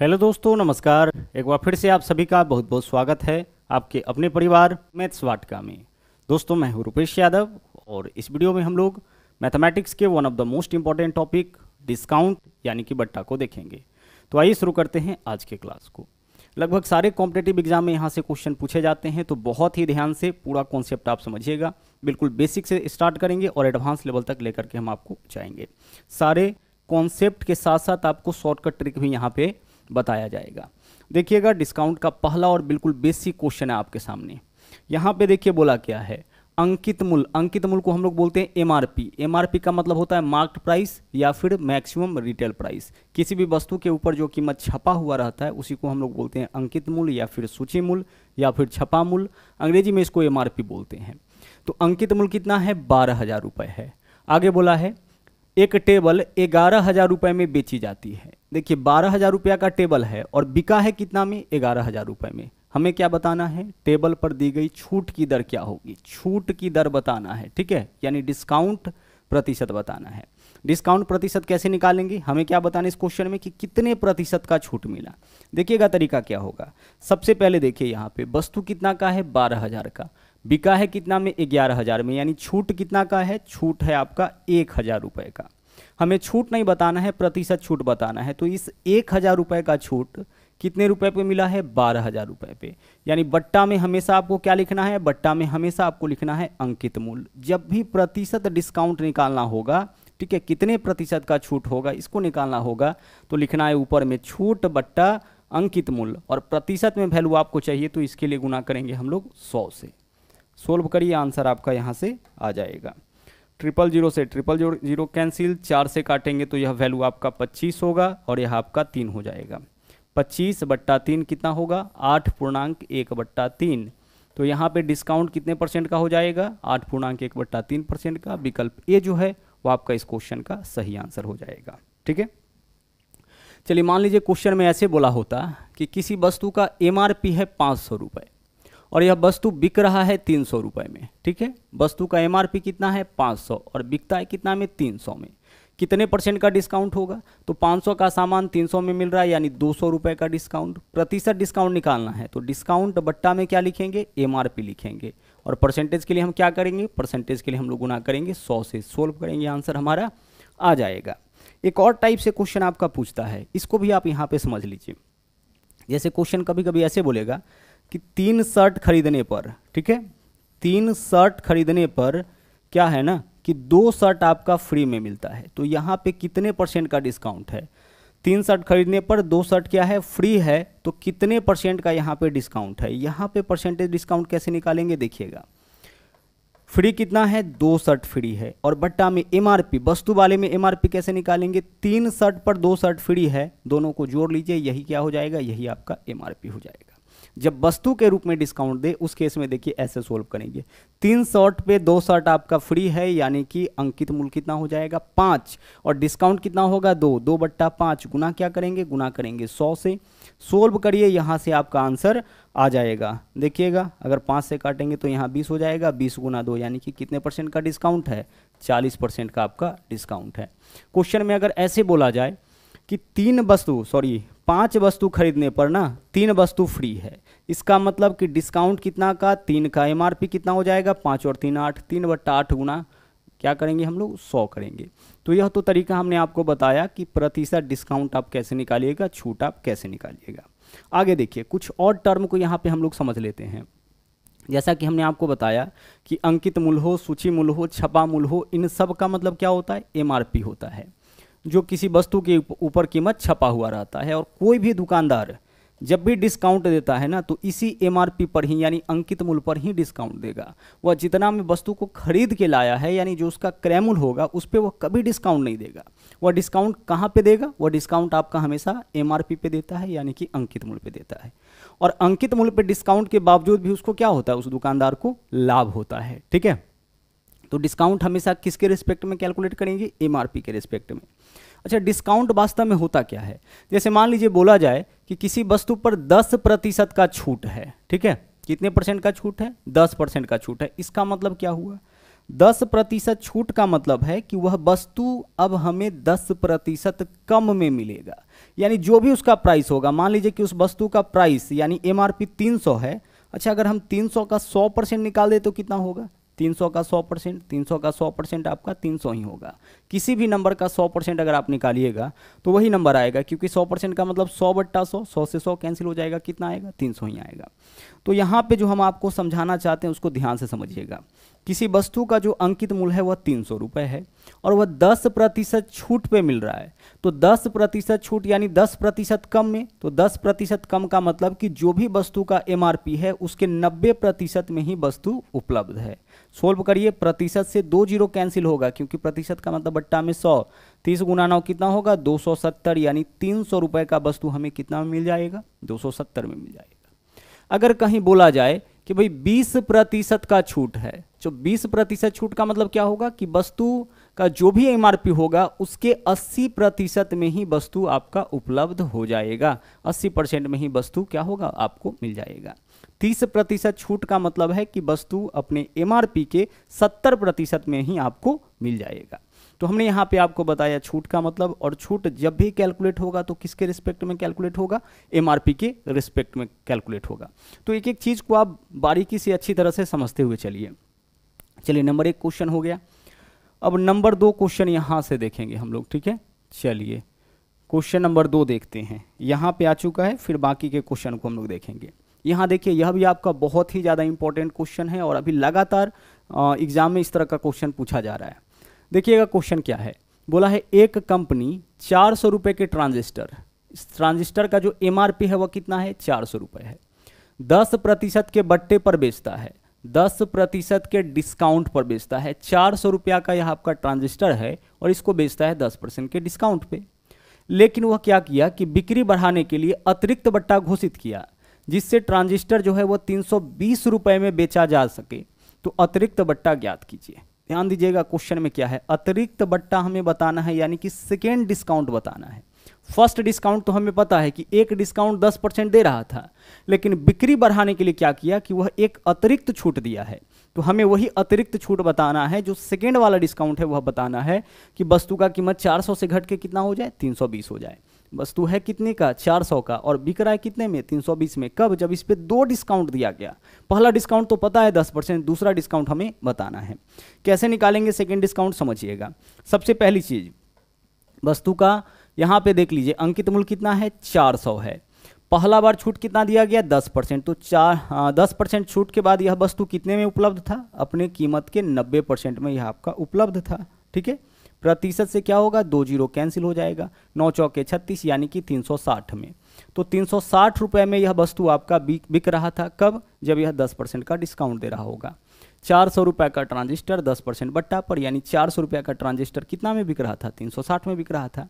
hello दोस्तों नमस्कार एक बार फिर से आप सभी का बहुत बहुत स्वागत है आपके अपने परिवार मैथ्स वाटका में दोस्तों मैं हूं रुपेश यादव और इस वीडियो में हम लोग मैथमेटिक्स के one of the most important topic discount यानी कि बट्टा को देखेंगे तो आइए शुरू करते हैं आज के क्लास को लगभग सारे कॉम्पिटेटिव एग्जाम में यहाँ से क्वेश्चन पूछे जाते हैं तो बहुत ही ध्यान से पूरा कॉन्सेप्ट आप समझिएगा बिल्कुल बेसिक से स्टार्ट करेंगे और एडवांस लेवल तक लेकर के हम आपको जाएंगे सारे कॉन्सेप्ट के साथ साथ आपको शॉर्टकट ट्रिक भी यहाँ पे बताया जाएगा देखिएगा डिस्काउंट का पहला और बिल्कुल बेसिक क्वेश्चन है आपके सामने यहाँ पे देखिए बोला क्या है अंकित मूल अंकित मूल को हम लोग बोलते हैं एमआरपी एमआरपी का मतलब होता है मार्क्ड प्राइस या फिर मैक्सिमम रिटेल प्राइस किसी भी वस्तु के ऊपर जो कीमत छपा हुआ रहता है उसी को हम लोग बोलते हैं अंकित मूल या फिर सूची मूल या फिर छपा मूल अंग्रेजी में इसको एमआरपी बोलते हैं तो अंकित मूल कितना है बारह हज़ार रुपये है आगे बोला है एक टेबल ग्यारह हज़ार रुपए में बेची जाती है देखिए बारह हज़ार रुपया का टेबल है और बिका है कितना में ग्यारह हज़ार रुपए में हमें क्या बताना है टेबल पर दी गई छूट की दर क्या होगी छूट की दर बताना है ठीक है यानी डिस्काउंट प्रतिशत बताना है डिस्काउंट प्रतिशत कैसे निकालेंगे हमें क्या बताना इस क्वेश्चन में कि कितने प्रतिशत का छूट मिला देखिएगा तरीका क्या होगा सबसे पहले देखिए यहाँ पे वस्तु कितना का है बारह हज़ार का बिका है कितना में ग्यारह हज़ार में यानी छूट कितना का है छूट है आपका एक हज़ार रुपये का हमें छूट नहीं बताना है प्रतिशत छूट बताना है तो इस एक हज़ार रुपये का छूट कितने रुपए पे मिला है बारह हज़ार रुपये पे यानी बट्टा में हमेशा आपको क्या लिखना है बट्टा में हमेशा आपको लिखना है अंकित मूल्य जब भी प्रतिशत डिस्काउंट निकालना होगा ठीक है कितने प्रतिशत का छूट होगा इसको निकालना होगा तो लिखना है ऊपर में छूट बट्टा अंकित मूल्य और प्रतिशत में वैल्यू आपको चाहिए तो इसके लिए गुना करेंगे हम लोग सौ से सोल्व करिए आंसर आपका यहाँ से आ जाएगा ट्रिपल जीरो से ट्रिपल जीरो जीरो कैंसिल चार से काटेंगे तो यह वैल्यू आपका पच्चीस होगा और यह आपका तीन हो जाएगा पच्चीस बट्टा तीन कितना होगा आठ पूर्णांक एक बट्टा तीन तो यहाँ पे डिस्काउंट कितने परसेंट का हो जाएगा आठ पूर्णांक एक बट्टा तीन परसेंट का विकल्प ए जो है वो आपका इस क्वेश्चन का सही आंसर हो जाएगा ठीक है चलिए मान लीजिए क्वेश्चन में ऐसे बोला होता कि किसी वस्तु का एम है पाँच सौ रुपये और यह वस्तु बिक रहा है तीन सौ रुपये में ठीक है वस्तु का एमआरपी कितना है पाँच सौ और बिकता है कितना में तीन सौ में कितने परसेंट का डिस्काउंट होगा तो 500 का सामान 300 में मिल रहा है यानी दो सौ का डिस्काउंट प्रतिशत डिस्काउंट निकालना है तो डिस्काउंट बट्टा में क्या लिखेंगे एम लिखेंगे और परसेंटेज के लिए हम क्या करेंगे परसेंटेज के लिए हम लोग गुना करेंगे सौ से सोल्व करेंगे आंसर हमारा आ जाएगा एक और टाइप से क्वेश्चन आपका पूछता है इसको भी आप यहाँ पर समझ लीजिए जैसे क्वेश्चन कभी कभी ऐसे बोलेगा कि तीन शर्ट खरीदने पर ठीक है तीन शर्ट खरीदने पर क्या है ना कि दो शर्ट आपका फ्री में मिलता है तो यहाँ पे कितने परसेंट का डिस्काउंट है तीन शर्ट खरीदने पर दो शर्ट क्या है फ्री है तो कितने परसेंट का यहाँ पे डिस्काउंट है यहाँ पे परसेंटेज डिस्काउंट कैसे निकालेंगे देखिएगा फ्री कितना है दो शर्ट फ्री है और बट्टा में एम वस्तु वाले में एम कैसे निकालेंगे तीन शर्ट पर दो शर्ट फ्री है दोनों को जोड़ लीजिए यही क्या हो जाएगा यही आपका एम हो जाएगा जब वस्तु के रूप में डिस्काउंट दे उस केस में देखिए ऐसे सोल्व करेंगे तीन शॉर्ट पे दो शॉर्ट आपका फ्री है यानी कि अंकित मूल कितना हो जाएगा पाँच और डिस्काउंट कितना होगा दो दो बट्टा पाँच गुना क्या करेंगे गुना करेंगे सौ से सोल्व करिए यहाँ से आपका आंसर आ जाएगा देखिएगा अगर पाँच से काटेंगे तो यहाँ बीस हो जाएगा बीस गुना दो यानी कि कितने परसेंट का डिस्काउंट है चालीस परसेंट का आपका डिस्काउंट है क्वेश्चन में अगर ऐसे बोला जाए कि तीन वस्तु सॉरी पांच वस्तु खरीदने पर ना तीन वस्तु फ्री है इसका मतलब कि डिस्काउंट कितना का तीन का एमआरपी कितना हो जाएगा पाँच और तीन आठ तीन बट्टा आठ गुना क्या करेंगे हम लोग सौ करेंगे तो यह तो तरीका हमने आपको बताया कि प्रतिशत डिस्काउंट आप कैसे निकालिएगा छूट आप कैसे निकालिएगा आगे देखिए कुछ और टर्म को यहाँ पे हम लोग समझ लेते हैं जैसा कि हमने आपको बताया कि अंकित मूल्य हो सूची मूल्य हो छपा मूल हो इन सब का मतलब क्या होता है एम होता है जो किसी वस्तु के ऊपर कीमत छपा हुआ रहता है और कोई भी दुकानदार जब भी डिस्काउंट देता है ना तो इसी एमआरपी पर ही यानी अंकित मूल्य पर ही डिस्काउंट देगा वह जितना में वस्तु को खरीद के लाया है यानी जो उसका क्रयमूल होगा उस पर वह कभी डिस्काउंट नहीं देगा वह डिस्काउंट कहाँ पे देगा वह डिस्काउंट आपका हमेशा एम पे देता है यानी कि अंकित मूल्य पे देता है और अंकित मूल्य पर डिस्काउंट के बावजूद भी उसको क्या होता है उस दुकानदार को लाभ होता है ठीक है तो डिस्काउंट हमेशा किसके रिस्पेक्ट में कैलकुलेट करेंगे एमआरपी के रिस्पेक्ट में अच्छा डिस्काउंट वास्तव में होता क्या है जैसे मान लीजिए बोला जाए कि किसी वस्तु पर दस प्रतिशत का छूट है ठीक है कितने परसेंट का छूट है दस परसेंट का छूट है इसका मतलब क्या हुआ दस प्रतिशत छूट का मतलब है कि वह वस्तु अब हमें दस प्रतिशत कम में मिलेगा यानी जो भी उसका प्राइस होगा मान लीजिए कि उस वस्तु का प्राइस यानी एम आर पी तीन सौ है अच्छा अगर हम तीन सौ का सौ परसेंट निकाल दें तो कितना होगा 300 का 100 परसेंट तीन का 100 परसेंट आपका 300 ही होगा किसी भी नंबर का 100 परसेंट अगर आप निकालिएगा तो वही नंबर आएगा क्योंकि 100 परसेंट का मतलब 100 बट्टा 100 सौ से 100 कैंसिल हो जाएगा कितना आएगा 300 ही आएगा तो यहाँ पे जो हम आपको समझाना चाहते हैं उसको ध्यान से समझिएगा किसी वस्तु का जो अंकित मूल्य है वह तीन सौ है और वह दस प्रतिशत छूट पर मिल रहा है तो 10 प्रतिशत छूट यानी 10 प्रतिशत कम में तो 10 प्रतिशत कम का मतलब कि जो भी वस्तु का एम है उसके 90 प्रतिशत में ही वस्तु उपलब्ध है सोल्व करिए प्रतिशत से दो जीरो कैंसिल होगा क्योंकि प्रतिशत का मतलब बट्टा में सौ तीस गुना नौ कितना होगा दो सौ सत्तर यानी तीन सौ रुपए का वस्तु हमें कितना में मिल जाएगा दो सौ सत्तर में मिल जाएगा अगर कहीं बोला जाए कि भाई बीस प्रतिशत का छूट है तो बीस प्रतिशत छूट का मतलब क्या होगा कि वस्तु का जो भी एमआरपी होगा उसके 80 प्रतिशत में ही वस्तु आपका उपलब्ध हो जाएगा 80 परसेंट में ही वस्तु क्या होगा आपको मिल जाएगा 30 प्रतिशत छूट का मतलब है कि वस्तु अपने एमआरपी के 70 प्रतिशत में ही आपको मिल जाएगा तो हमने यहाँ पे आपको बताया छूट का मतलब और छूट जब भी कैलकुलेट होगा तो किसके रिस्पेक्ट में कैलकुलेट होगा एमआरपी के रिस्पेक्ट में कैलकुलेट होगा तो एक एक चीज़ को आप बारीकी से अच्छी तरह से समझते हुए चलिए चलिए नंबर एक क्वेश्चन हो गया अब नंबर दो क्वेश्चन यहां से देखेंगे हम लोग ठीक है चलिए क्वेश्चन नंबर दो देखते हैं यहां पे आ चुका है फिर बाकी के क्वेश्चन को हम लोग देखेंगे यहां देखिए यह भी आपका बहुत ही ज़्यादा इंपॉर्टेंट क्वेश्चन है और अभी लगातार एग्जाम में इस तरह का क्वेश्चन पूछा जा रहा है देखिएगा क्वेश्चन क्या है बोला है एक कंपनी चार सौ रुपये के ट्रांजिस्टर ट्रांजिस्टर का जो एम है वह कितना है चार सौ रुपये है दस प्रतिशत के बट्टे पर बेचता है दस प्रतिशत के डिस्काउंट पर बेचता है चार सौ रुपया का यह आपका ट्रांजिस्टर है और इसको बेचता है दस परसेंट के डिस्काउंट पे लेकिन वह क्या किया कि बिक्री बढ़ाने के लिए अतिरिक्त बट्टा घोषित किया जिससे ट्रांजिस्टर जो है वह तीन सौ रुपये में बेचा जा सके तो अतिरिक्त बट्टा ज्ञात कीजिए ध्यान दीजिएगा क्वेश्चन में क्या है अतिरिक्त बट्टा हमें बताना है यानी कि सेकेंड डिस्काउंट बताना है फर्स्ट डिस्काउंट तो हमें पता है कि एक डिस्काउंट दस परसेंट दे रहा था लेकिन बिक्री बढ़ाने के लिए क्या किया कि वह एक अतिरिक्त छूट दिया है तो हमें वही अतिरिक्त छूट बताना है जो सेकेंड वाला डिस्काउंट है वह बताना है कि वस्तु का कीमत 400 से घट के कितना हो जाए 320 हो जाए वस्तु है कितने का 400 का और बिक रहा है कितने में 320 में कब जब इस पर दो डिस्काउंट दिया गया पहला डिस्काउंट तो पता है 10 परसेंट दूसरा डिस्काउंट हमें बताना है कैसे निकालेंगे सेकेंड डिस्काउंट समझिएगा सबसे पहली चीज़ वस्तु का यहाँ पे देख लीजिए अंकित मूल्य कितना है 400 है पहला बार छूट कितना दिया गया 10 परसेंट तो चार हाँ, दस परसेंट छूट के बाद यह वस्तु कितने में उपलब्ध था अपने कीमत के 90 परसेंट में यह आपका उपलब्ध था ठीक है प्रतिशत से क्या होगा दो जीरो कैंसिल हो जाएगा नौ चौके छत्तीस यानी कि साठ में तो तीन सौ में यह वस्तु आपका बिक रहा था कब जब यह दस परसेंट का डिस्काउंट दे रहा होगा चार सौ रुपये का ट्रांजिस्टर दस परसेंट बट्टा पर यानी चार सौ रुपये का ट्रांजिस्टर कितना में बिक रहा था तीन सौ साठ में बिक रहा था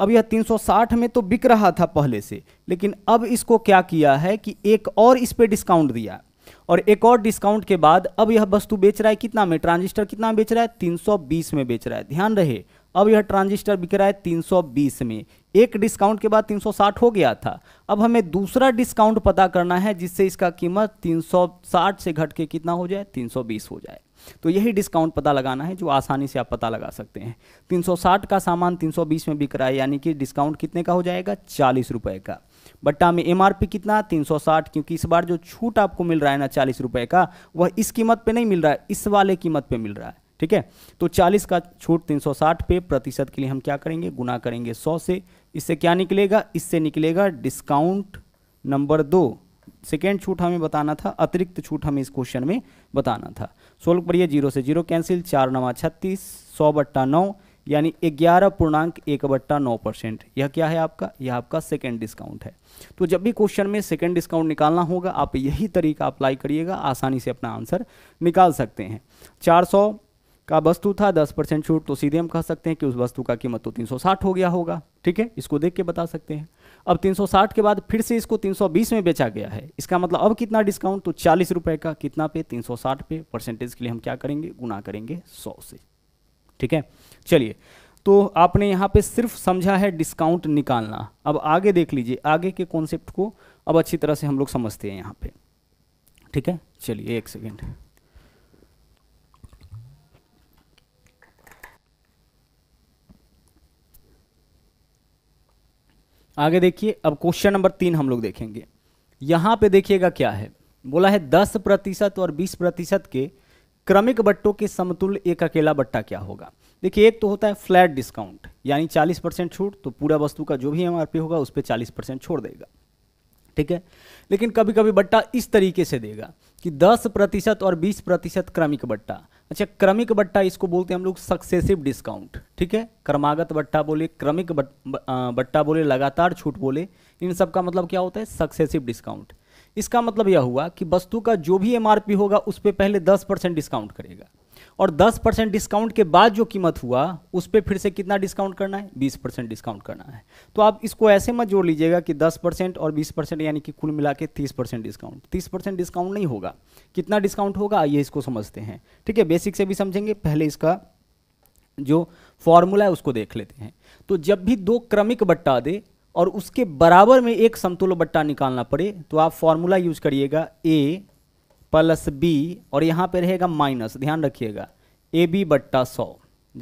अब यह 360 में तो बिक रहा था पहले से लेकिन अब इसको क्या किया है कि एक और इस पर डिस्काउंट दिया और एक और डिस्काउंट के बाद अब यह वस्तु बेच रहा है कितना में ट्रांजिस्टर कितना बेच रहा है 320 में बेच रहा है ध्यान रहे अब यह ट्रांजिस्टर बिक रहा है 320 में एक डिस्काउंट के बाद 360 हो गया था अब हमें दूसरा डिस्काउंट पता करना है जिससे इसका कीमत 360 से घट के कितना हो जाए 320 हो जाए तो यही डिस्काउंट पता लगाना है जो आसानी से आप पता लगा सकते हैं 360 का सामान 320 में बिक रहा है यानी कि डिस्काउंट कितने का हो जाएगा चालीस रुपये का बट्टा में एम कितना 360 क्योंकि इस बार जो छूट आपको मिल रहा है ना चालीस रुपये का वह इस कीमत पर नहीं मिल रहा है इस वाले कीमत पर मिल रहा है ठीक है तो 40 का छूट 360 पे प्रतिशत के लिए हम क्या करेंगे गुना करेंगे 100 से इससे क्या निकलेगा इससे निकलेगा डिस्काउंट नंबर दो सेकेंड छूट हमें बताना था अतिरिक्त छूट हमें इस क्वेश्चन में बताना था सोल्व करिए जीरो से जीरो कैंसिल चार नवा छत्तीस सौ बट्टा नौ यानी ग्यारह पूर्णांक एक बट्टा नौ परसेंट यह क्या है आपका यह आपका सेकेंड डिस्काउंट है तो जब भी क्वेश्चन में सेकेंड डिस्काउंट निकालना होगा आप यही तरीका अप्लाई करिएगा आसानी से अपना आंसर निकाल सकते हैं चार सौ का वस्तु था दस परसेंट छूट तो सीधे हम कह सकते हैं कि उस वस्तु का कीमत तो तीन सौ साठ हो गया होगा ठीक है इसको देख के बता सकते हैं अब 360 के बाद फिर से इसको 320 में बेचा गया है इसका मतलब अब कितना डिस्काउंट तो चालीस रुपये का कितना पे 360 पे परसेंटेज के लिए हम क्या करेंगे गुना करेंगे 100 से ठीक है चलिए तो आपने यहाँ पे सिर्फ समझा है डिस्काउंट निकालना अब आगे देख लीजिए आगे के कॉन्सेप्ट को अब अच्छी तरह से हम लोग समझते हैं यहाँ पे ठीक है चलिए एक सेकेंड आगे देखिए अब क्वेश्चन नंबर तीन हम लोग देखेंगे यहाँ पे देखिएगा क्या है बोला है दस प्रतिशत और बीस प्रतिशत के क्रमिक बट्टों के समतुल्य एक अकेला बट्टा क्या होगा देखिए एक तो होता है फ्लैट डिस्काउंट यानी चालीस परसेंट छूट तो पूरा वस्तु का जो भी एम होगा उस पर चालीस परसेंट छोड़ देगा ठीक है लेकिन कभी कभी बट्टा इस तरीके से देगा कि दस प्रतिशत और बीस प्रतिशत क्रमिक बट्टा अच्छा क्रमिक बट्टा इसको बोलते हैं हम लोग सक्सेसिव डिस्काउंट ठीक है क्रमागत बट्टा बोले क्रमिक बट, बट्टा बोले लगातार छूट बोले इन सब का मतलब क्या होता है सक्सेसिव डिस्काउंट इसका मतलब यह हुआ कि वस्तु का जो भी एमआरपी होगा उस पर पहले दस परसेंट डिस्काउंट करेगा और 10 परसेंट डिस्काउंट के बाद जो कीमत हुआ उस पर फिर से कितना डिस्काउंट करना है 20 परसेंट डिस्काउंट करना है तो आप इसको ऐसे मत जोड़ लीजिएगा कि 10 परसेंट और 20 परसेंट यानी कि कुल मिला के तीस परसेंट डिस्काउंट तीस परसेंट डिस्काउंट नहीं होगा कितना डिस्काउंट होगा आइए इसको समझते हैं ठीक है बेसिक से भी समझेंगे पहले इसका जो फॉर्मूला है उसको देख लेते हैं तो जब भी दो क्रमिक बट्टा दे और उसके बराबर में एक समतुल्य बट्टा निकालना पड़े तो आप फॉर्मूला यूज करिएगा ए प्लस बी और यहाँ पे रहेगा माइनस ध्यान रखिएगा ए बी बट्टा सौ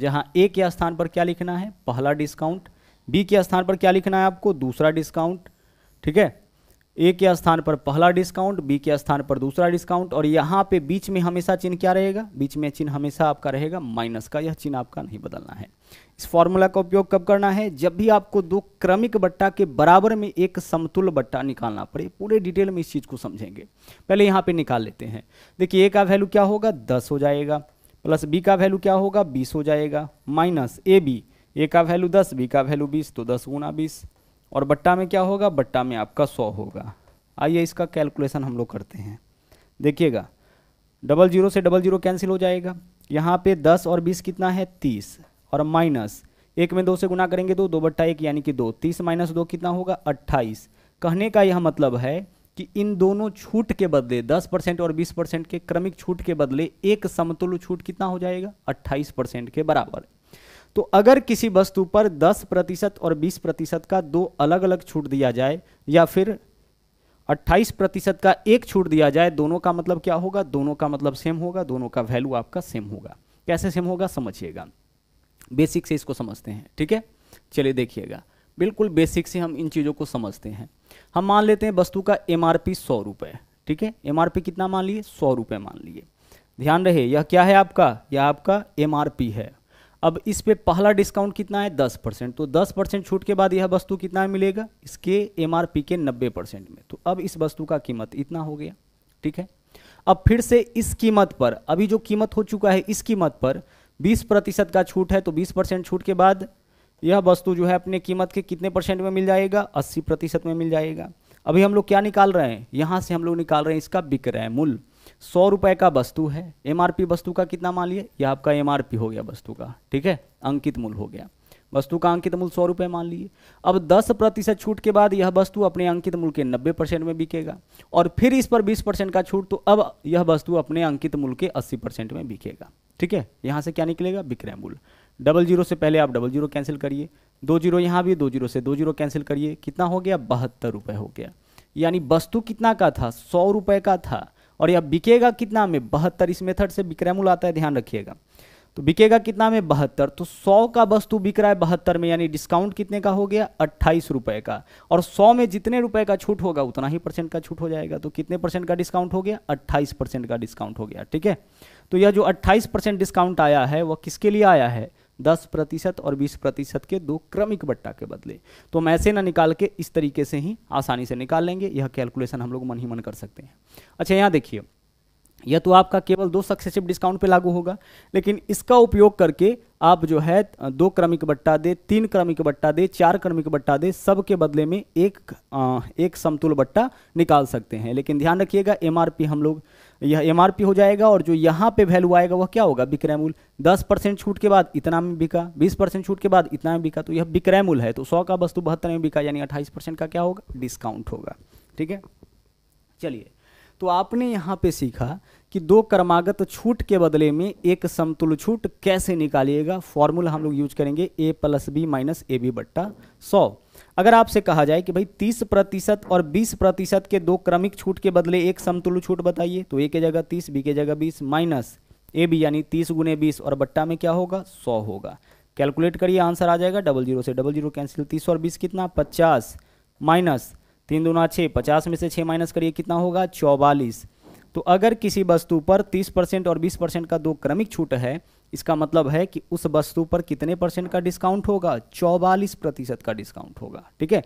जहाँ ए के स्थान पर क्या लिखना है पहला डिस्काउंट बी के स्थान पर क्या लिखना है आपको दूसरा डिस्काउंट ठीक है ए के स्थान पर पहला डिस्काउंट बी के स्थान पर दूसरा डिस्काउंट और यहाँ पे बीच में हमेशा चिन्ह क्या रहेगा बीच में चिन्ह हमेशा आपका रहेगा माइनस का यह चिन्ह आपका नहीं बदलना है इस फॉर्मूला का उपयोग कब करना है जब भी आपको दो क्रमिक बट्टा के बराबर में एक समतुल बट्टा निकालना पड़े पूरे डिटेल में इस चीज़ को समझेंगे पहले यहाँ पे निकाल लेते हैं देखिए ए का वैल्यू क्या होगा दस हो जाएगा प्लस बी का वैल्यू क्या होगा बीस हो जाएगा माइनस ए बी ए का वैल्यू दस बी का वैल्यू बीस तो दस गुना बीस और बट्टा में क्या होगा बट्टा में आपका सौ होगा आइए इसका कैलकुलेशन हम लोग करते हैं देखिएगा डबल जीरो से डबल जीरो कैंसिल हो जाएगा यहाँ पे दस और बीस कितना है तीस और माइनस एक में दो से गुना करेंगे तो दो बट्टा एक यानी कि दो तीस माइनस दो कितना होगा अट्ठाईस कहने का यह मतलब है कि इन दोनों छूट के बदले दस परसेंट और बीस परसेंट के क्रमिक छूट के बदले एक समतुल्य छूट कितना हो जाएगा अट्ठाईस परसेंट के बराबर तो अगर किसी वस्तु पर दस प्रतिशत और बीस प्रतिशत का दो अलग अलग छूट दिया जाए या फिर अट्ठाईस प्रतिशत का एक छूट दिया जाए दोनों का मतलब क्या होगा दोनों का मतलब सेम होगा दोनों का वैल्यू आपका सेम होगा कैसे सेम होगा समझिएगा बेसिक से इसको समझते हैं ठीक है चलिए देखिएगा बिल्कुल बेसिक से हम इन चीज़ों को समझते हैं हम मान लेते हैं वस्तु का एम आर पी सौ रुपये ठीक है एम आर पी कितना मान लिए सौ रुपये मान लिए ध्यान रहे यह क्या है आपका यह आपका एम आर पी है अब इस पे पहला डिस्काउंट कितना है दस परसेंट तो दस परसेंट छूट के बाद यह वस्तु कितना मिलेगा इसके एम आर पी के नब्बे परसेंट में तो अब इस वस्तु का कीमत इतना हो गया ठीक है अब फिर से इस कीमत पर अभी जो कीमत हो चुका है इस कीमत पर बीस प्रतिशत का छूट है तो बीस परसेंट छूट के बाद यह वस्तु जो है अपने कीमत के कितने परसेंट में मिल जाएगा अस्सी प्रतिशत में मिल जाएगा अभी हम लोग क्या निकाल रहे हैं यहाँ से हम लोग निकाल रहे हैं इसका विक्रय मूल्य सौ रुपये का वस्तु है एम वस्तु का कितना मान लिए यह आपका एम हो गया वस्तु का ठीक है अंकित मूल्य हो गया वस्तु का अंकित मूल्य सौ रुपये मान लिए अब दस प्रतिशत छूट के बाद यह वस्तु अपने अंकित मूल्य के नब्बे परसेंट में बिकेगा और फिर इस पर बीस परसेंट का छूट तो अब यह वस्तु अपने अंकित मूल्य के अस्सी परसेंट में बिकेगा ठीक है यहाँ से क्या निकलेगा विक्रय मूल्य डबल जीरो से पहले आप डबल जीरो कैंसिल करिए दो जीरो यहाँ भी दो जीरो से दो जीरो कैंसिल करिए कितना हो गया बहत्तर रुपये हो गया यानी वस्तु कितना का था सौ रुपये का था और यह बिकेगा कितना में बहत्तर इस मेथड से विक्रय मूल्य आता है ध्यान रखिएगा तो बिकेगा कितना में बहत्तर तो सौ का वस्तु बिक रहा है बहत्तर में यानी डिस्काउंट कितने का हो गया अट्ठाईस रुपये का और सौ में जितने रुपए का छूट होगा उतना ही परसेंट का छूट हो जाएगा तो कितने परसेंट का डिस्काउंट हो गया अट्ठाईस परसेंट का डिस्काउंट हो गया ठीक है तो यह जो 28 परसेंट डिस्काउंट आया है वह किसके लिए आया है 10 प्रतिशत और 20 प्रतिशत के दो क्रमिक बट्टा के बदले तो हम ऐसे ना निकाल के इस तरीके से ही आसानी से निकाल लेंगे यह कैलकुलेशन हम लोग मन ही मन कर सकते हैं अच्छा यहाँ देखिए यह तो आपका केवल दो सक्सेसिव डिस्काउंट पे लागू होगा लेकिन इसका उपयोग करके आप जो है दो क्रमिक बट्टा दे तीन क्रमिक बट्टा दे चार क्रमिक बट्टा दे सब के बदले में एक आ, एक समतुल बट्टा निकाल सकते हैं लेकिन ध्यान रखिएगा एमआरपी हम लोग यह एम हो जाएगा और जो यहाँ पे वैल्यू आएगा वह क्या होगा विक्रय मूल्य दस परसेंट छूट के बाद इतना में बिका बीस परसेंट छूट के बाद इतना में बिका तो यह विक्रय मूल्य है तो सौ का वस्तु तो बहत्तर में बिका यानी अट्ठाईस परसेंट का क्या होगा डिस्काउंट होगा ठीक है चलिए तो आपने यहाँ पे सीखा कि दो क्रमागत छूट के बदले में एक समतुल छूट कैसे निकालिएगा फॉर्मूला हम लोग यूज करेंगे A plus B minus A B बट्टा सौ अगर आपसे कहा जाए कि भाई तीस प्रतिशत और बीस प्रतिशत के दो क्रमिक छूट के बदले एक समतुल छूट बताइए तो ए के जगह तीस बी के जगह बीस माइनस ए बी यानी तीस गुने बीस और बट्टा में क्या होगा सौ होगा कैलकुलेट करिए आंसर आ जाएगा डबल जीरो से डबल जीरो कैंसिल तीस और बीस कितना पचास माइनस तीन दुना छः पचास में से छः माइनस करिए कितना होगा चौवालीस तो अगर किसी वस्तु पर तीस परसेंट और बीस परसेंट का दो क्रमिक छूट है इसका मतलब है कि उस वस्तु पर कितने परसेंट का डिस्काउंट होगा चौवालीस प्रतिशत का डिस्काउंट होगा ठीक है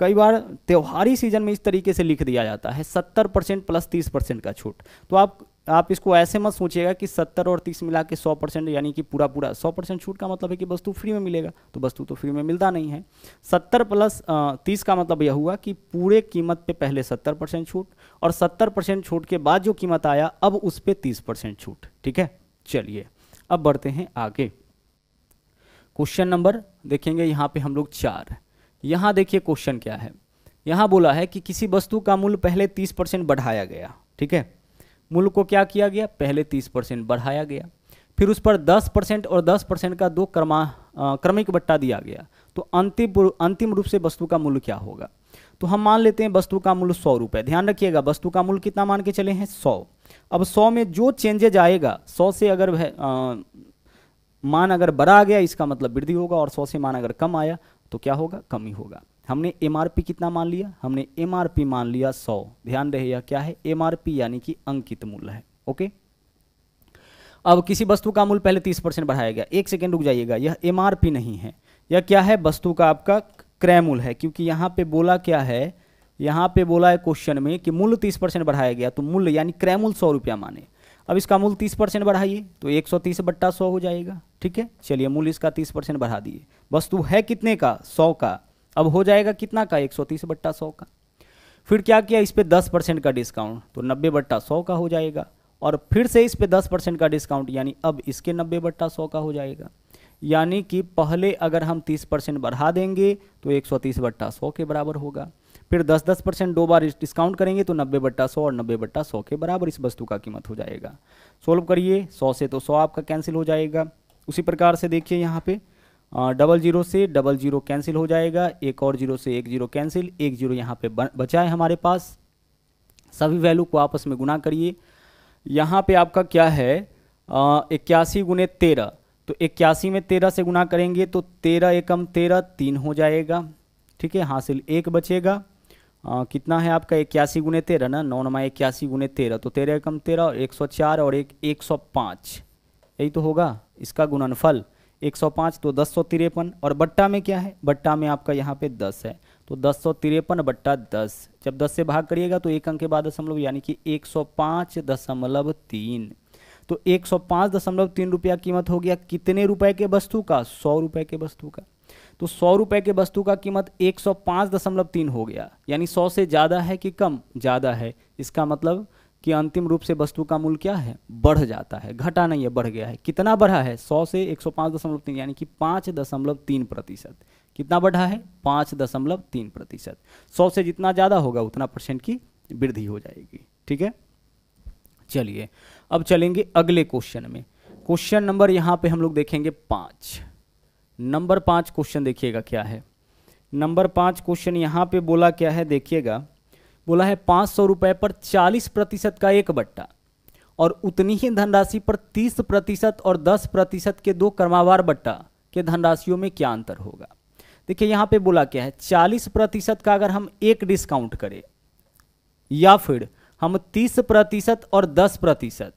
कई बार त्योहारी सीजन में इस तरीके से लिख दिया जाता है सत्तर परसेंट प्लस तीस परसेंट का छूट तो आप आप इसको ऐसे मत सोचिएगा कि सत्तर और तीस मिला के सौ परसेंट यानी कि पूरा पूरा सौ परसेंट छूट का मतलब है कि वस्तु फ्री में मिलेगा तो वस्तु तो फ्री में मिलता नहीं है सत्तर प्लस तीस का मतलब यह हुआ कि पूरे कीमत पे पहले सत्तर परसेंट छूट और सत्तर परसेंट छूट के बाद जो कीमत आया अब उस पर तीस परसेंट छूट ठीक है चलिए अब बढ़ते हैं आगे क्वेश्चन नंबर देखेंगे यहाँ पे हम लोग चार यहाँ देखिए क्वेश्चन क्या है यहाँ बोला है कि किसी वस्तु का मूल्य पहले तीस परसेंट बढ़ाया गया ठीक है मूल्य को क्या किया गया पहले तीस परसेंट बढ़ाया गया फिर उस पर दस परसेंट और दस परसेंट का दो क्रमा क्रमिक बट्टा दिया गया तो अंतिम अंतिम रूप से वस्तु का मूल्य क्या होगा तो हम मान लेते हैं वस्तु का मूल्य सौ रुपये ध्यान रखिएगा वस्तु का मूल्य कितना मान के चले हैं सौ अब सौ में जो चेंजेज आएगा सौ से अगर मान अगर बढ़ा गया इसका मतलब वृद्धि होगा और सौ से मान अगर कम आया तो क्या होगा कमी होगा हमने एम कितना मान लिया हमने एम मान लिया सौ ध्यान रहे यह क्या है एम यानी कि अंकित मूल्य है ओके अब किसी वस्तु का मूल्य पहले तीस परसेंट बढ़ाया गया एक सेकेंड रुक जाइएगा यह एम नहीं है यह क्या है वस्तु का आपका क्रय मूल्य है क्योंकि यहाँ पे बोला क्या है यहाँ पे बोला है क्वेश्चन में कि मूल्य तीस परसेंट बढ़ाया गया तो मूल्य यानी क्रय मूल्य सौ रुपया माने अब इसका मूल तीस परसेंट बढ़ाइए तो एक सौ तीस बट्टा सौ हो जाएगा ठीक है चलिए मूल इसका तीस परसेंट बढ़ा दिए वस्तु है कितने का सौ का अब हो जाएगा कितना का एक सौ तीस बट्टा सौ का फिर क्या किया इस पर दस परसेंट का डिस्काउंट तो नब्बे बट्टा सौ का हो जाएगा और फिर से इस पर दस परसेंट का डिस्काउंट यानी अब इसके नब्बे बट्टा सौ का हो जाएगा यानी कि पहले अगर हम तीस परसेंट बढ़ा देंगे तो एक सौ तीस बट्टा सौ के बराबर होगा फिर 10 10 परसेंट दो बार डिस्काउंट करेंगे तो 90 बट्टा सौ और 90 बट्टा सौ के बराबर इस वस्तु का कीमत हो जाएगा सोल्व करिए 100 से तो 100 आपका कैंसिल हो जाएगा उसी प्रकार से देखिए यहाँ पे डबल जीरो से डबल जीरो कैंसिल हो जाएगा एक और जीरो से एक जीरो कैंसिल एक जीरो यहाँ पे बचा है हमारे पास सभी वैल्यू को आपस में गुना करिए यहाँ पे आपका क्या है इक्यासी गुने तेरह तो इक्यासी में तेरह से गुना करेंगे तो तेरह एकम तेरह तीन हो जाएगा ठीक है हासिल एक बचेगा आ, कितना है आपका इक्यासी गुने तेरह ना नौ नमा इक्यासी गुने तेरह तो तेरह कम तेरह और एक सौ चार और एक एक सौ पाँच यही तो होगा इसका गुणनफल एक सौ पाँच तो दस सौ तिरपन और बट्टा में क्या है बट्टा में आपका यहाँ पे दस है तो दस सौ तिरपन बट्टा दस जब दस से भाग करिएगा तो एक अंक के बाद दशमलव यानी कि एक सौ पाँच दशमलव तीन तो एक सौ पाँच दशमलव तीन रुपया कीमत हो गया कितने रुपए के वस्तु का सौ रुपए के वस्तु का तो सौ रुपए के वस्तु का कीमत एक सौ पांच दशमलव तीन हो गया यानी सौ से ज़्यादा है कि कम ज़्यादा है इसका मतलब कि अंतिम रूप से वस्तु का मूल्य क्या है बढ़ जाता है घटा नहीं है बढ़ गया है कितना बढ़ा है सौ से एक सौ पांच दशमलव तीन यानी कि पांच दशमलव तीन प्रतिशत कितना बढ़ा है पांच दशमलव तीन प्रतिशत सौ से जितना ज़्यादा होगा उतना परसेंट की वृद्धि हो जाएगी ठीक है चलिए अब चलेंगे अगले क्वेश्चन में क्वेश्चन नंबर यहाँ पे हम लोग देखेंगे पांच नंबर पाँच क्वेश्चन देखिएगा क्या है नंबर पाँच क्वेश्चन यहाँ पे बोला क्या है देखिएगा बोला है पाँच सौ रुपये पर चालीस प्रतिशत का एक बट्टा और उतनी ही धनराशि पर तीस प्रतिशत और दस प्रतिशत के दो क्रमावार बट्टा के धनराशियों में क्या अंतर होगा देखिए यहाँ पे बोला क्या है चालीस प्रतिशत का अगर हम एक डिस्काउंट करें या फिर हम तीस प्रतिशत और दस प्रतिशत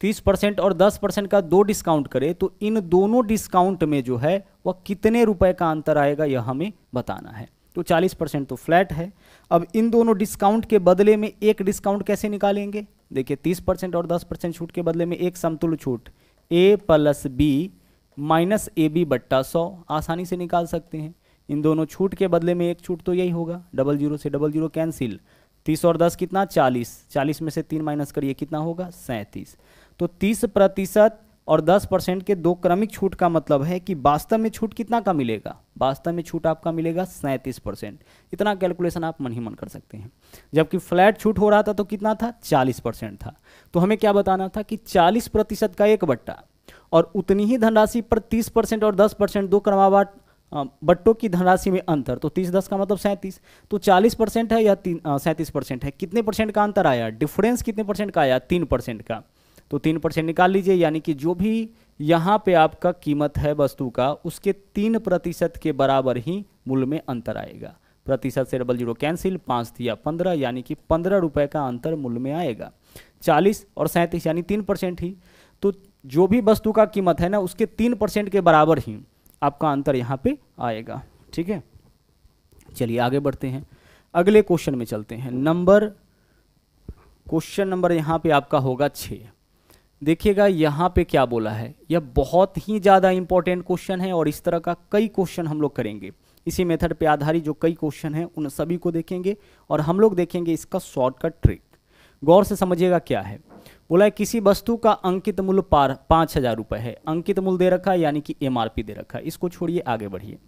तीस परसेंट और दस परसेंट का दो डिस्काउंट करें तो इन दोनों डिस्काउंट में जो है वह कितने रुपए का अंतर आएगा यह हमें बताना है तो चालीस परसेंट तो फ्लैट है अब इन दोनों डिस्काउंट के बदले में एक डिस्काउंट कैसे निकालेंगे देखिए तीस परसेंट और दस परसेंट छूट के बदले में एक समतुल छूट A plus B minus A B बट्टा सौ आसानी से निकाल सकते हैं इन दोनों छूट के बदले में एक छूट तो यही होगा डबल जीरो से डबल जीरो कैंसिल तीस और दस कितना चालीस चालीस में से तीन माइनस करिए कितना होगा सैंतीस तो तीस प्रतिशत और दस परसेंट के दो क्रमिक छूट का मतलब है कि वास्तव में छूट कितना का मिलेगा वास्तव में छूट आपका मिलेगा सैंतीस परसेंट इतना कैलकुलेशन आप मन ही मन कर सकते हैं जबकि फ्लैट छूट हो रहा था तो कितना था चालीस परसेंट था तो हमें क्या बताना था कि चालीस प्रतिशत का एक बट्टा और उतनी ही धनराशि पर तीस परसेंट और दस परसेंट दो क्रमावाट बट्टों की धनराशि में अंतर तो तीस दस का मतलब सैंतीस तो चालीस परसेंट है या तीन सैंतीस परसेंट है कितने परसेंट का अंतर आया डिफरेंस कितने परसेंट का आया तीन परसेंट का तो तीन परसेंट निकाल लीजिए यानी कि जो भी यहाँ पे आपका कीमत है वस्तु का उसके तीन प्रतिशत के बराबर ही मूल्य में अंतर आएगा प्रतिशत से डबल जीरो कैंसिल पाँच दिया पंद्रह यानी कि पंद्रह रुपये का अंतर मूल्य में आएगा चालीस और सैंतीस यानी तीन परसेंट ही तो जो भी वस्तु का कीमत है ना उसके तीन परसेंट के बराबर ही आपका अंतर यहाँ पे आएगा ठीक है चलिए आगे बढ़ते हैं अगले क्वेश्चन में चलते हैं नंबर क्वेश्चन नंबर यहाँ पे आपका होगा छः देखिएगा यहाँ पे क्या बोला है यह बहुत ही ज़्यादा इंपॉर्टेंट क्वेश्चन है और इस तरह का कई क्वेश्चन हम लोग करेंगे इसी मेथड पे आधारित जो कई क्वेश्चन हैं उन सभी को देखेंगे और हम लोग देखेंगे इसका शॉर्टकट ट्रिक गौर से समझिएगा क्या है बोला है किसी वस्तु का अंकित मूल्य पार पाँच हज़ार रुपये है अंकित मूल्य दे रखा है यानी कि एमआरपी दे रखा है इसको छोड़िए आगे बढ़िए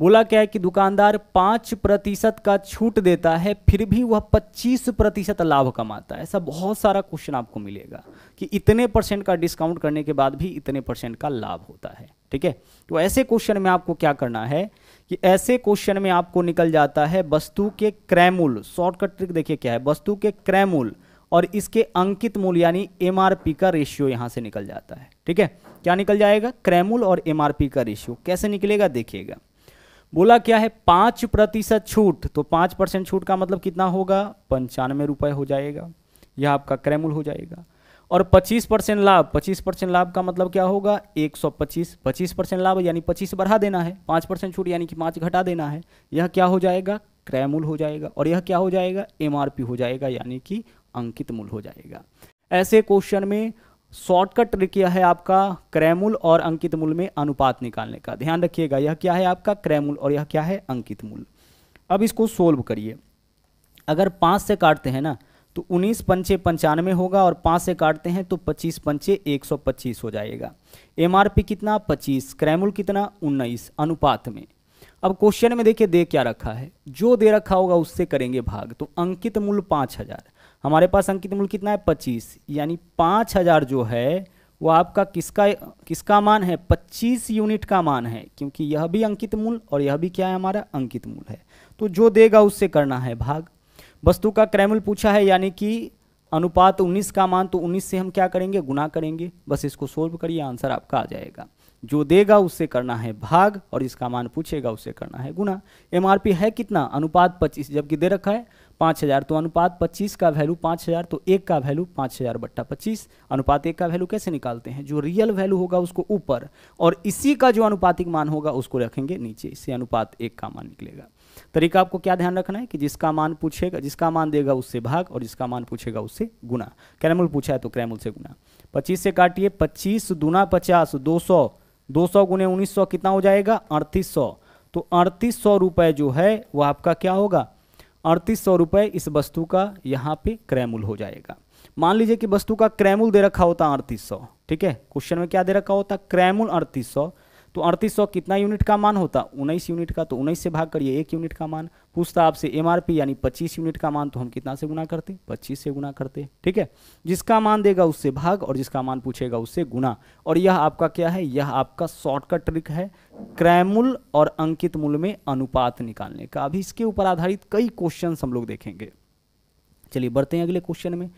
बोला क्या है कि दुकानदार पाँच प्रतिशत का छूट देता है फिर भी वह पच्चीस प्रतिशत लाभ कमाता है ऐसा बहुत सारा क्वेश्चन आपको मिलेगा कि इतने परसेंट का डिस्काउंट करने के बाद भी इतने परसेंट का लाभ होता है ठीक है तो ऐसे क्वेश्चन में आपको क्या करना है कि ऐसे क्वेश्चन में आपको निकल जाता है वस्तु के क्रैमूल शॉर्टकट ट्रिक देखिए क्या है वस्तु के क्रैमूल और इसके अंकित मूल्य यानी एमआरपी का रेशियो यहाँ से निकल जाता है ठीक है क्या निकल जाएगा क्रैमूल और एम का रेशियो कैसे निकलेगा देखिएगा बोला क्या है पांच प्रतिशत छूट तो पांच परसेंट छूट का मतलब कितना होगा पंचानवे रुपए हो जाएगा यह आपका क्रैमूल हो जाएगा और 25 परसेंट लाभ 25 परसेंट लाभ का मतलब क्या होगा 125 25 परसेंट लाभ यानी 25 बढ़ा देना है 5 परसेंट छूट यानी कि 5 घटा देना है यह क्या हो जाएगा क्रयमूल हो जाएगा और यह क्या हो जाएगा एमआरपी हो जाएगा यानी कि अंकित मूल हो जाएगा ऐसे क्वेश्चन में शॉर्टकट ट्रिक यह है आपका क्रैमूल और अंकित मूल में अनुपात निकालने का ध्यान रखिएगा यह क्या है आपका क्रैमूल और यह क्या है अंकित मूल अब इसको सोल्व करिए अगर पाँच से काटते हैं ना तो उन्नीस पंचे पंचानवे होगा और पाँच से काटते हैं तो पच्चीस पंचे एक सौ पच्चीस हो जाएगा एमआरपी कितना पच्चीस क्रैमूल कितना उन्नीस अनुपात में अब क्वेश्चन में देखिए दे क्या रखा है जो दे रखा होगा उससे करेंगे भाग तो अंकित मूल पाँच हज़ार हमारे पास अंकित मूल्य कितना है पच्चीस यानी पाँच हज़ार जो है वो आपका किसका किसका मान है पच्चीस यूनिट का मान है क्योंकि यह भी अंकित मूल और यह भी क्या है हमारा अंकित मूल है तो जो देगा उससे करना है भाग वस्तु का क्रैमूल पूछा है यानी कि अनुपात 19 का मान तो 19 से हम क्या करेंगे गुना करेंगे बस इसको सोल्व करिए आंसर आपका आ जाएगा जो देगा उससे करना है भाग और इसका मान पूछेगा उससे करना है गुना एमआरपी है कितना अनुपात 25 जबकि दे रखा है पाँच हज़ार तो अनुपात पच्चीस का वैल्यू पाँच हज़ार तो एक का वैल्यू पाँच हज़ार बट्टा पच्चीस अनुपात एक का वैल्यू कैसे निकालते हैं जो रियल वैल्यू होगा उसको ऊपर और इसी का जो अनुपातिक मान होगा उसको रखेंगे नीचे इससे अनुपात एक का मान निकलेगा तरीका आपको क्या ध्यान रखना है कि जिसका मान पूछेगा जिसका मान देगा उससे भाग और जिसका मान पूछेगा उससे गुना क्रैमुल पूछा है तो क्रैमुल से गुना पच्चीस से काटिए पच्चीस दुना पचास दो सौ दो सौ गुने उन्नीस सौ कितना हो जाएगा अड़तीस सौ तो अड़तीस सौ रुपये जो है वह आपका क्या होगा अड़तीस सौ रुपये इस वस्तु का यहाँ पे क्रैमूल हो जाएगा मान लीजिए कि वस्तु का क्रैमूल दे रखा होता अड़तीस सौ ठीक है क्वेश्चन में क्या दे रखा होता क्रैमूल अड़तीस सौ तो अड़तीस सौ कितना यूनिट का मान होता उन्नीस यूनिट का तो उन्नीस से भाग करिए एक यूनिट का मान पूछता आपसे पी यानी पच्चीस यूनिट का मान तो हम कितना से गुना करते पच्चीस से गुना करते ठीक है जिसका मान देगा उससे भाग और जिसका मान पूछेगा उससे गुना और यह आपका क्या है यह आपका शॉर्टकट ट्रिक है क्रैमूल और अंकित मूल में अनुपात निकालने का अभी इसके ऊपर आधारित कई क्वेश्चन हम लोग देखेंगे चलिए बढ़ते हैं अगले क्वेश्चन में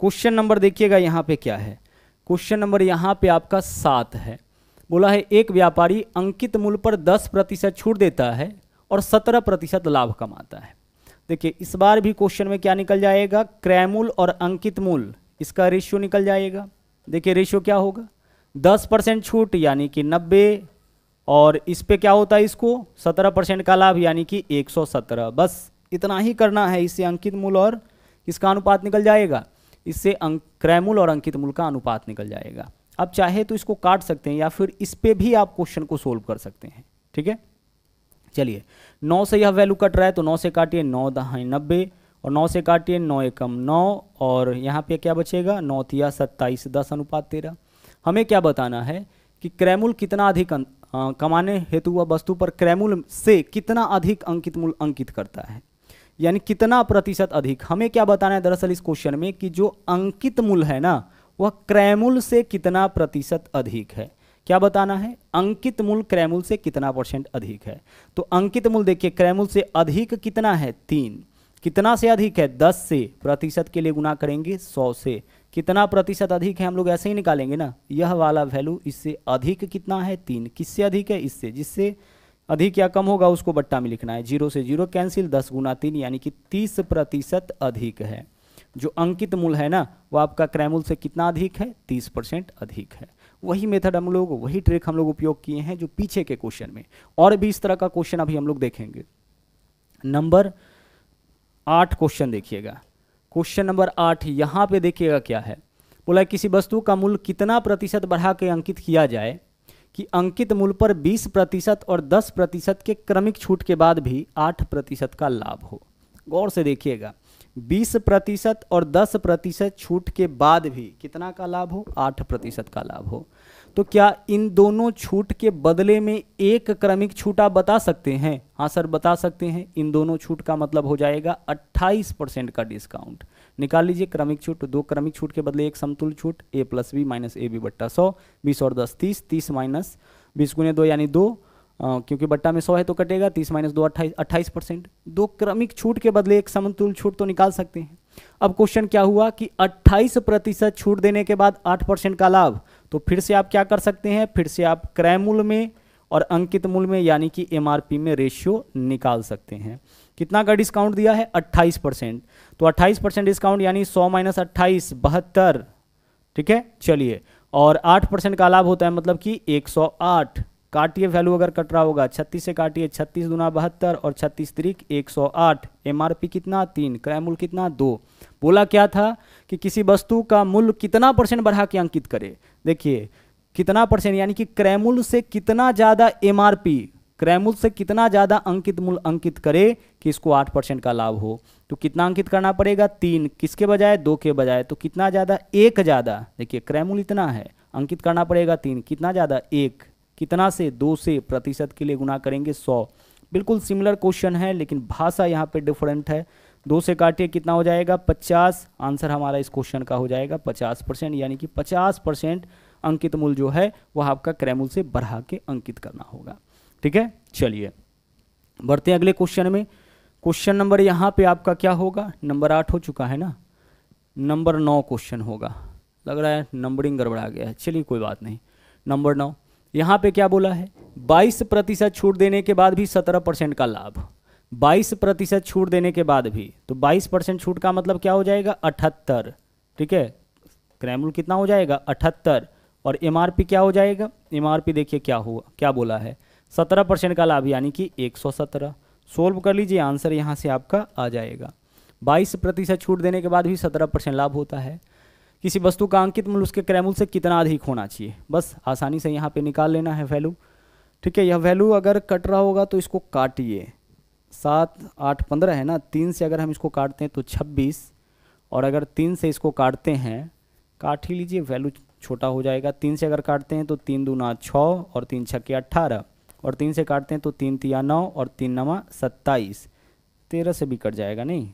क्वेश्चन नंबर देखिएगा यहाँ पे क्या है क्वेश्चन नंबर यहाँ पे आपका सात है बोला है एक व्यापारी अंकित मूल्य पर 10 प्रतिशत छूट देता है और 17 प्रतिशत लाभ कमाता है देखिए इस बार भी क्वेश्चन में क्या निकल जाएगा क्रय और अंकित मूल इसका रेशियो निकल जाएगा देखिए रेशियो क्या होगा 10 परसेंट छूट यानी कि 90 और इस पर क्या होता है इसको 17 परसेंट का लाभ यानी कि 117 बस इतना ही करना है इससे अंकित मूल्य और इसका अनुपात निकल जाएगा इससे क्रय मूल्य और अंकित मूल का अनुपात निकल जाएगा आप चाहे तो इसको काट सकते हैं या फिर इस पर भी आप क्वेश्चन को सोल्व कर सकते हैं ठीक है चलिए नौ से यह वैल्यू कट रहा है तो नौ से काटिए नौ दहाई नब्बे और नौ से काटिए नौ एकम नौ और यहाँ पे क्या बचेगा नौ तिया सत्ताईस दस अनुपात तेरह हमें क्या बताना है कि क्रैमुल कितना अधिक अं, आ, कमाने हेतु व वस्तु पर क्रैमुल से कितना अधिक अंकित मूल अंकित करता है यानी कितना प्रतिशत अधिक हमें क्या बताना है दरअसल इस क्वेश्चन में कि जो अंकित मूल है ना वह क्रैमुल से कितना प्रतिशत अधिक है क्या बताना है अंकित मूल क्रैमुल से कितना परसेंट अधिक है तो अंकित मूल देखिए क्रैमुल से अधिक कितना है तीन कितना से अधिक है दस से प्रतिशत के लिए गुना करेंगे सौ से कितना प्रतिशत अधिक है हम लोग ऐसे ही निकालेंगे ना यह वाला वैल्यू इससे अधिक कितना है तीन किससे अधिक है इससे जिससे अधिक या कम होगा उसको बट्टा में लिखना है जीरो से जीरो कैंसिल दस गुना तीन यानी कि तीस प्रतिशत अधिक है जो अंकित मूल है ना वो आपका क्रैमूल से कितना अधिक है तीस परसेंट अधिक है वही मेथड हम लोग वही ट्रिक हम लोग उपयोग किए हैं जो पीछे के क्वेश्चन में और भी इस तरह का क्वेश्चन अभी हम लोग देखेंगे नंबर आठ क्वेश्चन देखिएगा क्वेश्चन नंबर आठ यहाँ पे देखिएगा क्या है बोला किसी वस्तु का मूल्य कितना प्रतिशत बढ़ा के अंकित किया जाए कि अंकित मूल्य पर 20 प्रतिशत और 10 प्रतिशत के क्रमिक छूट के बाद भी 8 प्रतिशत का लाभ हो गौर से देखिएगा बीस प्रतिशत और दस प्रतिशत छूट के बाद भी कितना का लाभ हो आठ प्रतिशत का लाभ हो तो क्या इन दोनों छूट के बदले में एक क्रमिक छूट आप बता सकते हैं हाँ सर बता सकते हैं इन दोनों छूट का मतलब हो जाएगा 28 परसेंट का डिस्काउंट निकाल लीजिए क्रमिक छूट दो क्रमिक छूट के बदले एक समतुल छूट A plus B minus A B बट्टा सौ बीस और दस तीस तीस माइनस बीस गुने दो यानी दो क्योंकि बट्टा में सौ है तो कटेगा तीस माइनस दो अट्ठाईस अट्ठाईस परसेंट दो क्रमिक छूट के बदले एक समतुल छूट तो निकाल सकते हैं अब क्वेश्चन क्या हुआ कि अट्ठाईस प्रतिशत छूट देने के बाद आठ परसेंट का लाभ तो फिर से आप क्या कर सकते हैं फिर से आप क्रय मूल्य में और अंकित मूल्य में यानी कि एम में रेशियो निकाल सकते हैं कितना का डिस्काउंट दिया है अट्ठाईस परसेंट तो अट्ठाईस परसेंट डिस्काउंट यानी सौ माइनस अट्ठाईस बहत्तर ठीक है चलिए और आठ परसेंट का लाभ होता है मतलब कि एक काटिए वैल्यू अगर कट रहा होगा छत्तीस से काटिए छत्तीस दुना बहत्तर और छत्तीस तरीक एक सौ आठ एम आर पी कितना तीन क्रय मूल्य कितना दो बोला क्या था कि किसी वस्तु का मूल्य कितना परसेंट बढ़ा के अंकित करे देखिए कितना परसेंट यानी कि क्रय मूल्य से कितना ज़्यादा एम आर पी क्रय मूल्य से कितना ज़्यादा अंकित मूल्य अंकित करे कि इसको आठ परसेंट का लाभ हो तो कितना अंकित करना पड़ेगा तीन किसके बजाय दो के बजाय तो कितना ज़्यादा एक ज़्यादा देखिए क्रय मूल्य इतना है अंकित करना पड़ेगा तीन कितना ज़्यादा एक कितना से दो से प्रतिशत के लिए गुना करेंगे सौ बिल्कुल सिमिलर क्वेश्चन है लेकिन भाषा यहाँ पे डिफरेंट है दो से काटिए कितना हो जाएगा पचास आंसर हमारा इस क्वेश्चन का हो जाएगा पचास परसेंट यानी कि पचास परसेंट अंकित मूल जो है वह आपका क्रैमूल से बढ़ा के अंकित करना होगा ठीक है चलिए बढ़ते हैं अगले क्वेश्चन में क्वेश्चन नंबर यहाँ पे आपका क्या होगा नंबर आठ हो चुका है ना नंबर नौ क्वेश्चन होगा लग रहा है नंबरिंग गड़बड़ा गया है चलिए कोई बात नहीं नंबर नौ यहाँ पे क्या बोला है 22 प्रतिशत छूट देने के बाद भी 17 परसेंट का लाभ 22 प्रतिशत छूट देने के बाद भी तो 22 परसेंट छूट का मतलब क्या हो जाएगा अठहत्तर ठीक है क्रैमुल कितना हो जाएगा अठहत्तर और एम क्या हो जाएगा एम देखिए क्या हुआ क्या बोला है सत्रह परसेंट का लाभ यानी कि एक सौ सत्रह सोल्व कर लीजिए आंसर यहाँ से आपका आ जाएगा बाईस प्रतिशत छूट देने के बाद भी सत्रह परसेंट लाभ होता है किसी वस्तु का अंकित मूल्य उसके क्रय मूल्य से कितना अधिक होना चाहिए बस आसानी से यहाँ पे निकाल लेना है वैल्यू ठीक है यह वैल्यू अगर कट रहा होगा तो इसको काटिए सात आठ पंद्रह है ना तीन से अगर हम इसको काटते हैं तो छब्बीस और अगर तीन से इसको काटते हैं काट ही लीजिए वैल्यू छोटा हो जाएगा तीन से अगर काटते हैं तो तीन दूना छः और तीन छक्के अट्ठारह और तीन से काटते हैं तो तीन तिया नौ और तीन नवा सत्ताईस तेरह से भी कट जाएगा नहीं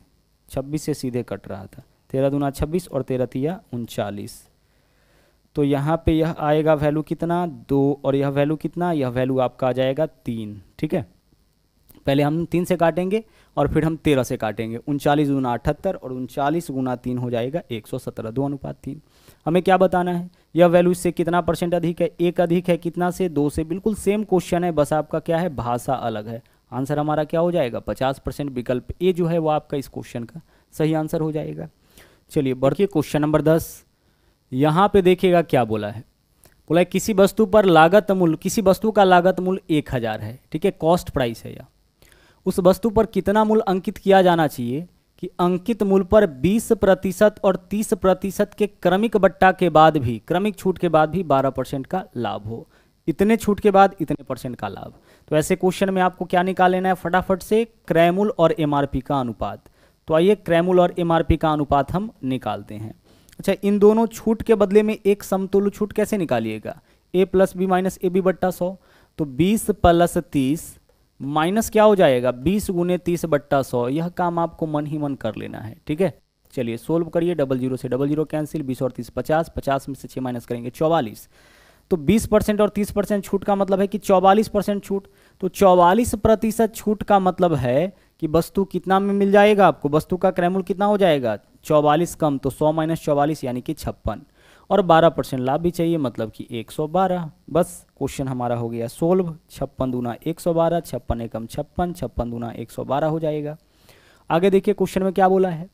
छब्बीस से सीधे कट रहा था तेरह दूना छब्बीस और तेरह तिया उनचालीस तो यहाँ पे यह आएगा वैल्यू कितना दो और यह वैल्यू कितना यह वैल्यू आपका आ जाएगा तीन ठीक है पहले हम तीन से काटेंगे और फिर हम तेरह से काटेंगे उनचालीस गुना अठहत्तर और उनचालीस गुना तीन हो जाएगा एक सौ सत्रह दो अनुपात तीन हमें क्या बताना है यह वैल्यू इससे कितना परसेंट अधिक है एक अधिक है कितना से दो से बिल्कुल सेम क्वेश्चन है बस आपका क्या है भाषा अलग है आंसर हमारा क्या हो जाएगा पचास परसेंट विकल्प ए जो है वो आपका इस क्वेश्चन का सही आंसर हो जाएगा चलिए बढ़िए क्वेश्चन नंबर दस यहाँ पे देखिएगा क्या बोला है बोला है किसी वस्तु पर लागत मूल्य किसी वस्तु का लागत मूल्य एक हज़ार है ठीक है कॉस्ट प्राइस है या उस वस्तु पर कितना मूल्य अंकित किया जाना चाहिए कि अंकित मूल्य पर 20 प्रतिशत और 30 प्रतिशत के क्रमिक बट्टा के बाद भी क्रमिक छूट के बाद भी 12 परसेंट का लाभ हो इतने छूट के बाद इतने परसेंट का लाभ तो ऐसे क्वेश्चन में आपको क्या निकाल लेना है फटाफट से क्रय और एमआरपी का अनुपात तो आइए क्रैमूल और एमआरपी का अनुपात हम निकालते हैं अच्छा इन दोनों छूट के बदले में एक समतुल्य छूट कैसे निकालिएगा A plus B minus A B बट्टा सौ तो बीस प्लस तीस माइनस क्या हो जाएगा बीस गुने तीस बट्टा सौ यह काम आपको मन ही मन कर लेना है ठीक है चलिए सोल्व करिए डबल जीरो से डबल जीरो कैंसिल बीस और तीस पचास पचास में से छः माइनस करेंगे चौवालीस तो बीस परसेंट और तीस परसेंट छूट का मतलब है कि चौवालीस परसेंट छूट तो चौवालीस प्रतिशत छूट का मतलब है कि वस्तु कितना में मिल जाएगा आपको वस्तु का क्रयमूल कितना हो जाएगा चौवालीस कम तो सौ माइनस चौवालीस यानी कि छप्पन और बारह परसेंट लाभ भी चाहिए मतलब कि एक सौ बारह बस क्वेश्चन हमारा हो गया सोल्व छप्पन दूना एक सौ बारह छप्पन एकम छप्पन छप्पन दूना एक सौ बारह हो जाएगा आगे देखिए क्वेश्चन में क्या बोला है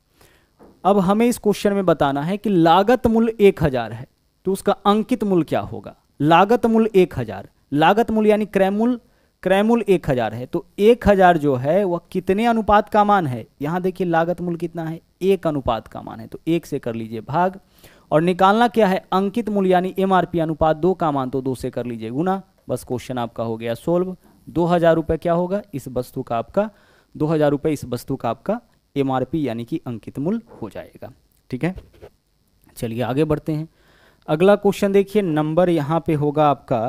अब हमें इस क्वेश्चन में बताना है कि लागत मूल्य एक हजार है तो उसका अंकित मूल्य क्या होगा लागत मूल्य एक हजार लागत मूल्य यानी क्रय मूल्य क्रैमूल एक हजार है तो एक हजार जो है वह कितने अनुपात का मान है यहां देखिए लागत मूल कितना है एक अनुपात का मान है तो एक से कर लीजिए भाग और निकालना क्या है अंकित मूल्य यानी एमआरपी अनुपात दो का मान तो दो से कर लीजिए गुना बस क्वेश्चन आपका हो गया सोल्व दो हजार रुपये क्या होगा इस वस्तु का आपका दो हजार रुपये इस वस्तु का आपका पी यानी कि अंकित मूल्य हो जाएगा ठीक है चलिए आगे बढ़ते हैं अगला क्वेश्चन देखिए नंबर यहाँ पे होगा आपका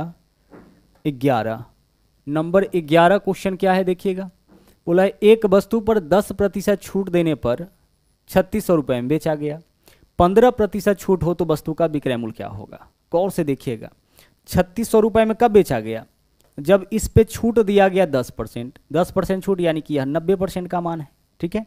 ग्यारह नंबर ग्यारह क्वेश्चन क्या है देखिएगा बोला है एक वस्तु पर दस प्रतिशत छूट देने पर छत्तीस सौ रुपये में बेचा गया पंद्रह प्रतिशत छूट हो तो वस्तु का विक्रय मूल्य क्या होगा गौर से देखिएगा छत्तीस सौ रुपये में कब बेचा गया जब इस पे छूट दिया गया दस परसेंट दस परसेंट छूट यानी कि यह नब्बे परसेंट का मान है ठीक है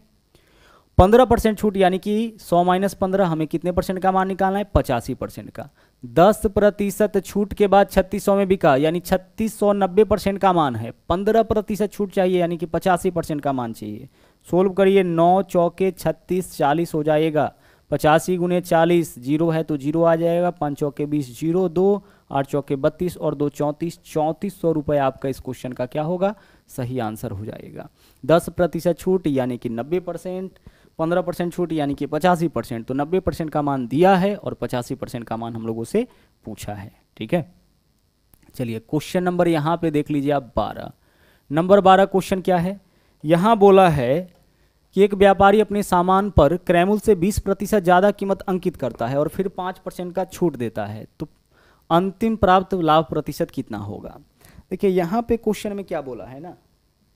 पंद्रह परसेंट छूट यानी कि सौ माइनस पंद्रह हमें कितने परसेंट का मान निकालना है पचासी परसेंट का दस प्रतिशत छूट के बाद छत्तीस सौ में बिका यानी छत्तीस सौ नब्बे परसेंट का मान है पंद्रह प्रतिशत छूट चाहिए यानी कि पचासी परसेंट का मान चाहिए सोल्व करिए नौ चौके छत्तीस चालीस हो जाएगा पचासी गुने चालीस जीरो है तो जीरो आ जाएगा पाँच चौके बीस जीरो दो आठ चौके बत्तीस और दो चौंतीस चौंतीस सौ रुपये आपका इस क्वेश्चन का क्या होगा सही आंसर हो जाएगा दस प्रतिशत छूट यानी कि नब्बे परसेंट पंद्रह परसेंट छूट यानी कि पचासी परसेंट तो नब्बे परसेंट का मान दिया है और पचासी परसेंट का मान हम लोगों से पूछा है ठीक है चलिए क्वेश्चन नंबर यहां पे देख लीजिए आप बारह नंबर बारह क्वेश्चन क्या है यहां बोला है कि एक व्यापारी अपने सामान पर क्रैमुल से 20 प्रतिशत ज़्यादा कीमत अंकित करता है और फिर पांच का छूट देता है तो अंतिम प्राप्त लाभ प्रतिशत कितना होगा देखिए यहां पर क्वेश्चन में क्या बोला है ना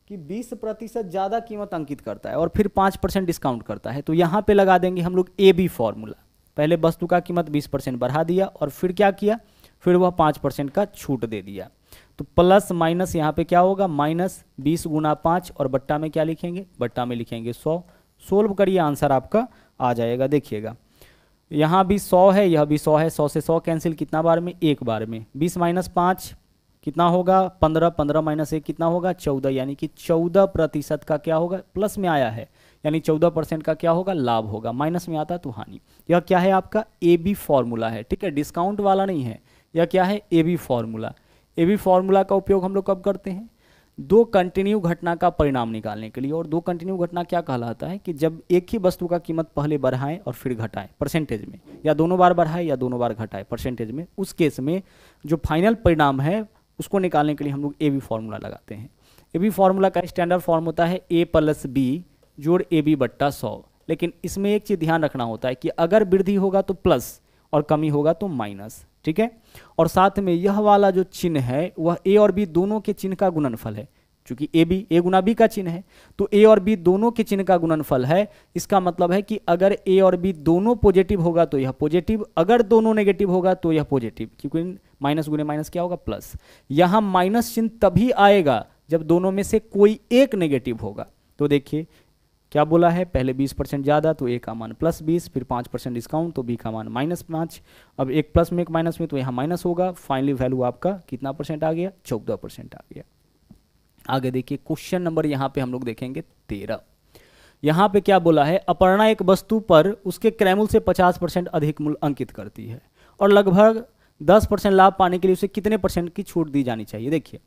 कि 20 प्रतिशत ज़्यादा कीमत अंकित करता है और फिर 5 परसेंट डिस्काउंट करता है तो यहाँ पे लगा देंगे हम लोग ए बी फॉर्मूला पहले वस्तु का कीमत 20 परसेंट बढ़ा दिया और फिर क्या किया फिर वह 5 परसेंट का छूट दे दिया तो प्लस माइनस यहाँ पे क्या होगा माइनस बीस गुना पाँच और बट्टा में क्या लिखेंगे बट्टा में लिखेंगे सौ सोल्व करिए आंसर आपका आ जाएगा देखिएगा यहाँ भी सौ है यह भी सौ है सौ से सौ कैंसिल कितना बार में एक बार में बीस माइनस पाँच कितना होगा पंद्रह पंद्रह माइनस एक कितना होगा चौदह यानी कि चौदह प्रतिशत का क्या होगा प्लस में आया है यानी चौदह परसेंट का क्या होगा लाभ होगा माइनस में आता तो हानि यह क्या है आपका ए बी फॉर्मूला है ठीक है डिस्काउंट वाला नहीं है यह क्या है A B formula A B formula का उपयोग हम लोग कब करते हैं दो कंटिन्यू घटना का परिणाम निकालने के लिए और दो कंटिन्यू घटना क्या कहलाता है कि जब एक ही वस्तु का कीमत पहले बढ़ाएं और फिर घटाएं परसेंटेज में या दोनों बार बढ़ाएं या दोनों बार घटाएं परसेंटेज में उस केस में जो फाइनल परिणाम है उसको निकालने के लिए हम लोग ए बी फार्मूला लगाते हैं ए बी फार्मूला का स्टैंडर्ड फॉर्म होता है ए प्लस बी जोड़ ए बी बट्टा सौ लेकिन इसमें एक चीज़ ध्यान रखना होता है कि अगर वृद्धि होगा तो प्लस और कमी होगा तो माइनस ठीक है और साथ में यह वाला जो चिन्ह है वह ए और बी दोनों के चिन्ह का गुणनफल है चूंकि A B A Guna B का चिन्ह है तो ए और बी दोनों के चिन्ह का गुणनफल है इसका मतलब है कि अगर ए और बी दोनों पॉजिटिव होगा तो यह पॉजिटिव अगर दोनों नेगेटिव होगा तो यह पॉजिटिव क्योंकि माइनस गुने माइनस क्या होगा प्लस यहाँ माइनस चिन्ह तभी आएगा जब दोनों में से कोई एक नेगेटिव होगा तो देखिए क्या बोला है पहले 20 परसेंट ज़्यादा तो ए का मान प्लस बीस फिर 5 परसेंट डिस्काउंट तो बी का मान माइनस पांच अब एक प्लस में एक माइनस में तो यहाँ माइनस होगा फाइनली वैल्यू आपका कितना परसेंट आ गया चौदह परसेंट आ गया आगे देखिए क्वेश्चन नंबर यहाँ पे हम लोग देखेंगे तेरह यहाँ पे क्या बोला है अपर्णा एक वस्तु पर उसके क्रैमुल से 50 परसेंट अधिक मूल्य अंकित करती है और लगभग 10 परसेंट लाभ पाने के लिए उसे कितने परसेंट की छूट दी जानी चाहिए देखिए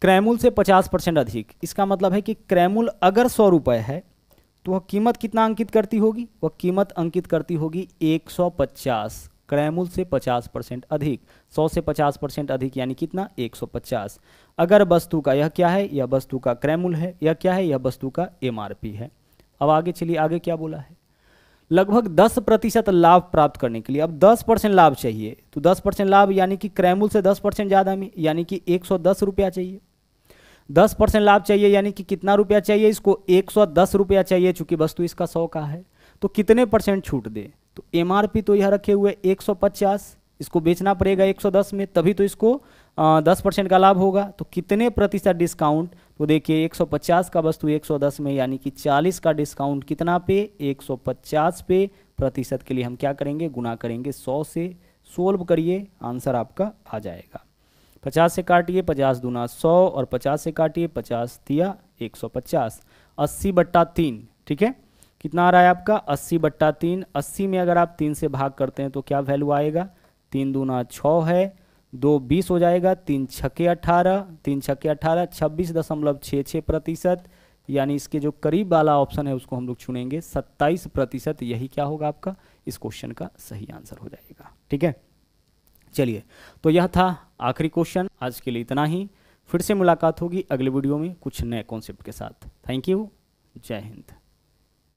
क्रैमुल से 50 परसेंट अधिक इसका मतलब है कि क्रैमुल अगर सौ रुपए है तो वह कीमत कितना अंकित करती होगी वह कीमत अंकित करती होगी पचास क्रैमुल से पचास परसेंट अधिक सौ से पचास परसेंट अधिक यानी कितना पचास अगर वस्तु का यह क्या है यह वस्तु का क्रैमूल है यह क्या है यह वस्तु का एम है अब आगे चलिए आगे क्या बोला है लगभग 10 प्रतिशत लाभ प्राप्त करने के लिए अब 10 परसेंट लाभ चाहिए तो 10 परसेंट लाभ यानी कि क्रैमूल से 10 परसेंट ज़्यादा में यानी कि एक रुपया चाहिए दस परसेंट लाभ चाहिए यानी कि कितना रुपया चाहिए इसको एक सौ दस रुपया चाहिए चूंकि वस्तु इसका सौ का है तो कितने परसेंट छूट दे तो एम तो यह रखे हुए एक सौ पचास इसको बेचना पड़ेगा एक सौ दस में तभी तो इसको दस परसेंट का लाभ होगा तो कितने प्रतिशत डिस्काउंट तो देखिए 150 का वस्तु 110 में यानी कि 40 का डिस्काउंट कितना पे 150 पे प्रतिशत के लिए हम क्या करेंगे गुना करेंगे 100 से सोल्व करिए आंसर आपका आ जाएगा 50 से काटिए 50 दूना 100 और 50 से काटिए 50 दिया 150 अस्सी बट्टा तीन ठीक है कितना आ रहा है आपका अस्सी बट्टा तीन अस्सी में अगर आप तीन से भाग करते हैं तो क्या वैल्यू आएगा तीन दूना छः है दो बीस हो जाएगा तीन छके अठारह तीन छके अठारह छब्बीस दशमलव छः छः प्रतिशत यानी इसके जो करीब वाला ऑप्शन है उसको हम लोग चुनेंगे सत्ताईस प्रतिशत यही क्या होगा आपका इस क्वेश्चन का सही आंसर हो जाएगा ठीक है चलिए तो यह था आखिरी क्वेश्चन आज के लिए इतना ही फिर से मुलाकात होगी अगले वीडियो में कुछ नए कॉन्सेप्ट के साथ थैंक यू जय हिंद